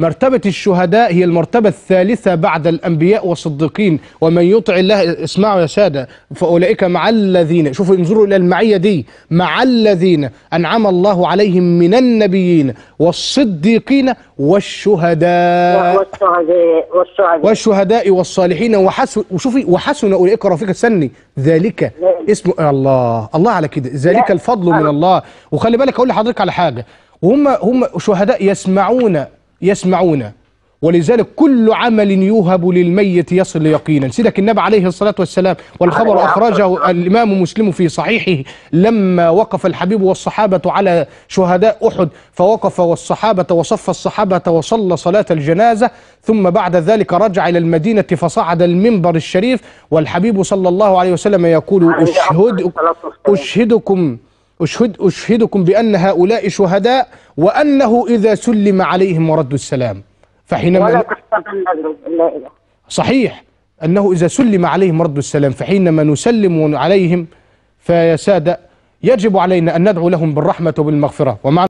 مرتبة الشهداء هي المرتبة الثالثة بعد الأنبياء والصديقين ومن يطع الله اسمعوا يا سادة فأولئك مع الذين شوفوا انظروا إلى المعية دي مع الذين أنعم الله عليهم من النبيين والصديقين والشهداء والشهداء والشهداء, والشهداء والصالحين وحسن وشوفي وحسن أولئك رفيق السني ذلك اسم الله الله على كده ذلك الفضل من الله وخلي بالك أقول لحضرتك على حاجة وهم هم شهداء يسمعون يسمعون ولذلك كل عمل يوهب للميت يصل يقينا سيدك النبي عليه الصلاة والسلام والخبر أخرجه الإمام مسلم في صحيحه لما وقف الحبيب والصحابة على شهداء أحد فوقف والصحابة وصف الصحابة وصلى صلاة الجنازة ثم بعد ذلك رجع إلى المدينة فصعد المنبر الشريف والحبيب صلى الله عليه وسلم يقول أشهد أشهدكم أشهد أشهدكم بأن هؤلاء شهداء وأنه إذا سلم عليهم وردوا السلام فحينما صحيح أنه إذا سلم عليهم ورد السلام فحينما نسلم عليهم فيا سادة يجب علينا أن ندعو لهم بالرحمة وبالمغفرة ومع